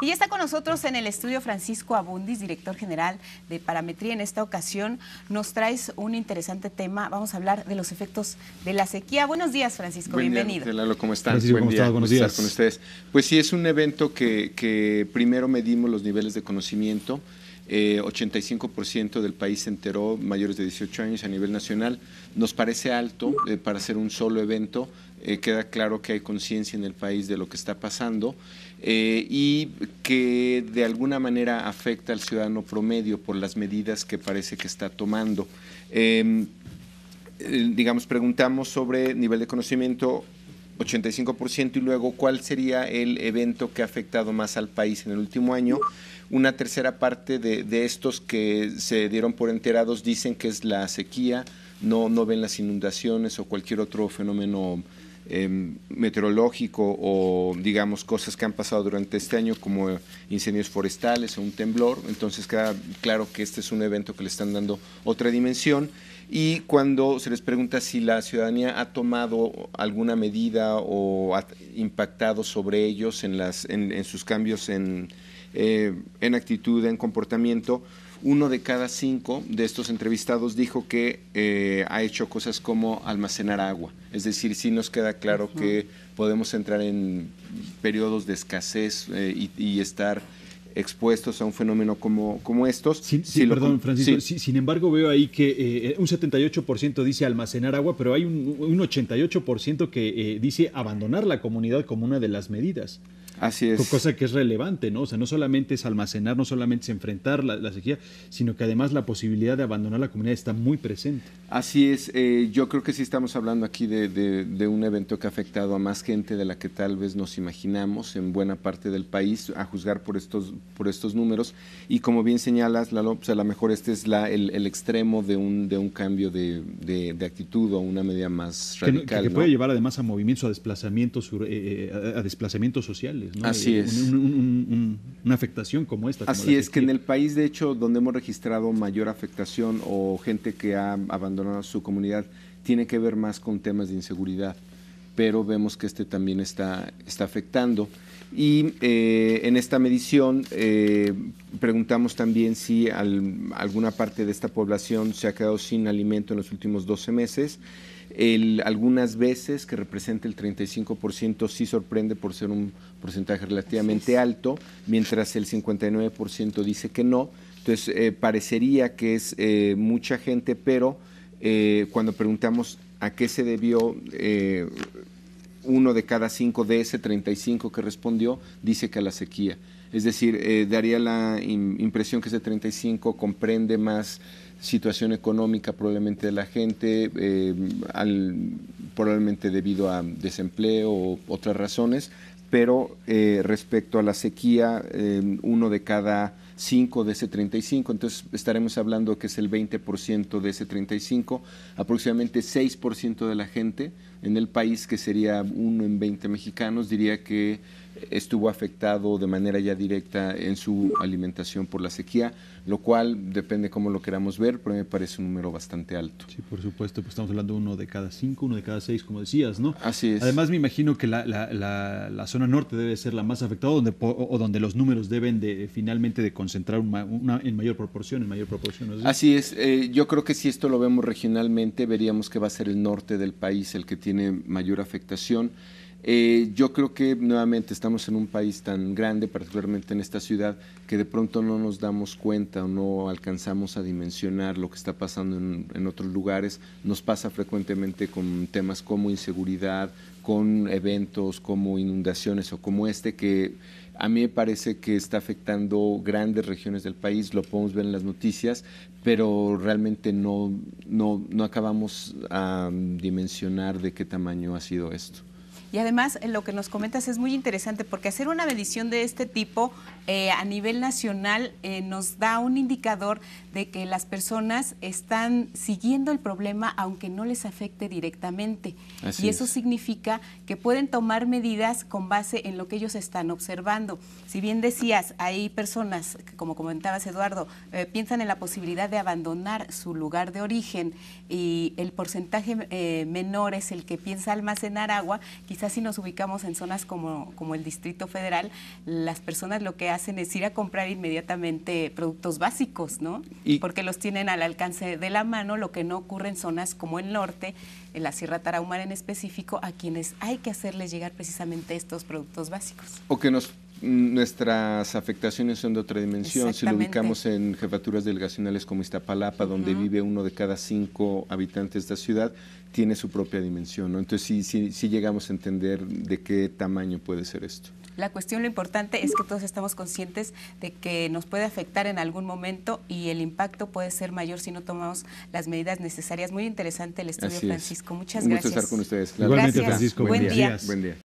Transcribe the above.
Y ya está con nosotros en el estudio Francisco Abundis, director general de Parametría. En esta ocasión nos traes un interesante tema. Vamos a hablar de los efectos de la sequía. Buenos días, Francisco. Buen Bienvenido. Día, Lalo, ¿cómo están? Buenos días. con ustedes. Pues sí, es un evento que primero medimos los niveles de conocimiento 85% eh, del país se enteró, mayores de 18 años a nivel nacional. Nos parece alto eh, para hacer un solo evento. Eh, queda claro que hay conciencia en el país de lo que está pasando y que de alguna manera afecta al ciudadano promedio por las medidas que parece que está tomando. Em, digamos, preguntamos sobre nivel de conocimiento 85%. Y luego, ¿cuál sería el evento que ha afectado más al país en el último año? Una tercera parte de, estos que se dieron por enterados dicen que es la sequía, no, no ven las inundaciones o cualquier otro fenómeno Em, meteorológico o digamos cosas que han pasado durante este año como incendios forestales o un temblor, entonces queda claro que este es un evento que le están dando otra dimensión y cuando se les pregunta si la ciudadanía ha tomado alguna medida o ha impactado sobre ellos en, las, en, sus cambios en, eh, en actitud, en comportamiento, uno de cada cinco de estos entrevistados dijo que eh, ha hecho cosas como almacenar agua. Es decir, sí nos queda claro que podemos entrar en periodos de escasez eh, y, estar expuestos a un fenómeno como, estos. Sin, sí, perdón, Francisco. sin embargo, veo ahí que eh, un 78% dice almacenar agua, pero hay un, un 88% que dice abandonar la comunidad como una de las medidas es. Cosa que es relevante, ¿no? O sea, no solamente es almacenar, no solamente es enfrentar la, sequía, sino que además la posibilidad de abandonar la comunidad está muy presente. Así es. Eh, yo creo que sí estamos hablando aquí de, un evento que ha afectado a más gente de la que tal vez nos imaginamos en buena parte del país, a juzgar por estos, por estos números. Y como bien señalas, Lalo, pues a lo mejor este es la, el, extremo de un, de un cambio de, actitud o una medida más radical. Que, puede llevar además a movimientos, a eh, eh, a desplazamientos sociales. Así eh, es. una afectación como esta. Así es, que en el país, de hecho, donde hemos registrado mayor afectación o gente que ha abandonado su comunidad, tiene que ver más con temas de inseguridad, pero vemos que este también está, está afectando. Y eh, en esta medición eh, preguntamos también si alguna parte de esta población se ha quedado sin alimento en los últimos 12 meses algunas veces que representa el 35% sí sorprende por ser un porcentaje relativamente alto, mientras el 59% dice que no. Entonces, eh, parecería que es eh, mucha gente, pero eh, cuando preguntamos a qué se debió, uno de cada cinco de ese 35 que respondió dice que a la sequía. Es decir, daría la impresión que ese 35 comprende más situación económica probablemente de la gente, eh, probablemente debido a desempleo o otras razones, pero eh, respecto a la sequía, eh, uno de cada cinco de ese 35, entonces estaremos hablando que es el 20% de ese 35, aproximadamente 6% de la gente en el país, que sería uno en 20 mexicanos, diría que estuvo afectado de manera ya directa en su alimentación por la sequía, lo cual depende cómo lo queramos ver, pero me parece un número bastante alto. Sí, por supuesto, pues estamos hablando de uno de cada cinco, uno de cada seis, como decías, ¿no? Así es. Además, me imagino que la, zona norte debe ser la más afectada donde, o, donde los números deben de finalmente de concentrar una, en mayor proporción, en mayor proporción. Así es, eh, yo creo que si esto lo vemos regionalmente, veríamos que va a ser el norte del país el que tiene mayor afectación. Eh, yo creo que nuevamente estamos en un país tan grande, particularmente en esta ciudad, que de pronto no nos damos cuenta o no alcanzamos a dimensionar lo que está pasando en, otros lugares. Nos pasa frecuentemente con temas como inseguridad, con eventos como inundaciones o como este que a mí me parece que está afectando grandes regiones del país, lo podemos ver en las noticias, pero realmente no, no acabamos a dimensionar de qué tamaño ha sido esto. Y además eh, lo que nos comentas es muy interesante porque hacer una medición de este tipo eh, a nivel nacional eh, nos da un indicador de que las personas están siguiendo el problema aunque no les afecte directamente. y eso significa que pueden tomar medidas con base en lo que ellos están observando. Si bien decías, hay personas, como comentabas Eduardo, piensan en la posibilidad de abandonar su lugar de origen y el porcentaje menor es el que piensa almacenar agua, quizás si nos ubicamos en zonas como, como el Distrito Federal, las personas lo que hacen es ir a comprar inmediatamente productos básicos, ¿no? Porque los tienen al alcance de la mano, lo que no ocurre en zonas como el norte, en la Sierra Tarahumara en específico, a quienes hay que hacerles llegar precisamente estos productos básicos. O que nos nuestras afectaciones son de otra dimensión. Si lo ubicamos en jefaturas delegacionales como Iztapalapa, donde vive uno de cada cinco habitantes de la ciudad, tiene su propia dimensión. Entonces sí, llegamos a entender de qué tamaño puede ser esto. La cuestión, lo importante es que todos estamos conscientes de que nos puede afectar en algún momento y el impacto puede ser mayor si no tomamos las medidas necesarias. Muy interesante el estudio, Francisco. Muchas gracias. gusto estar con ustedes. Igualmente, Francisco. Buen día.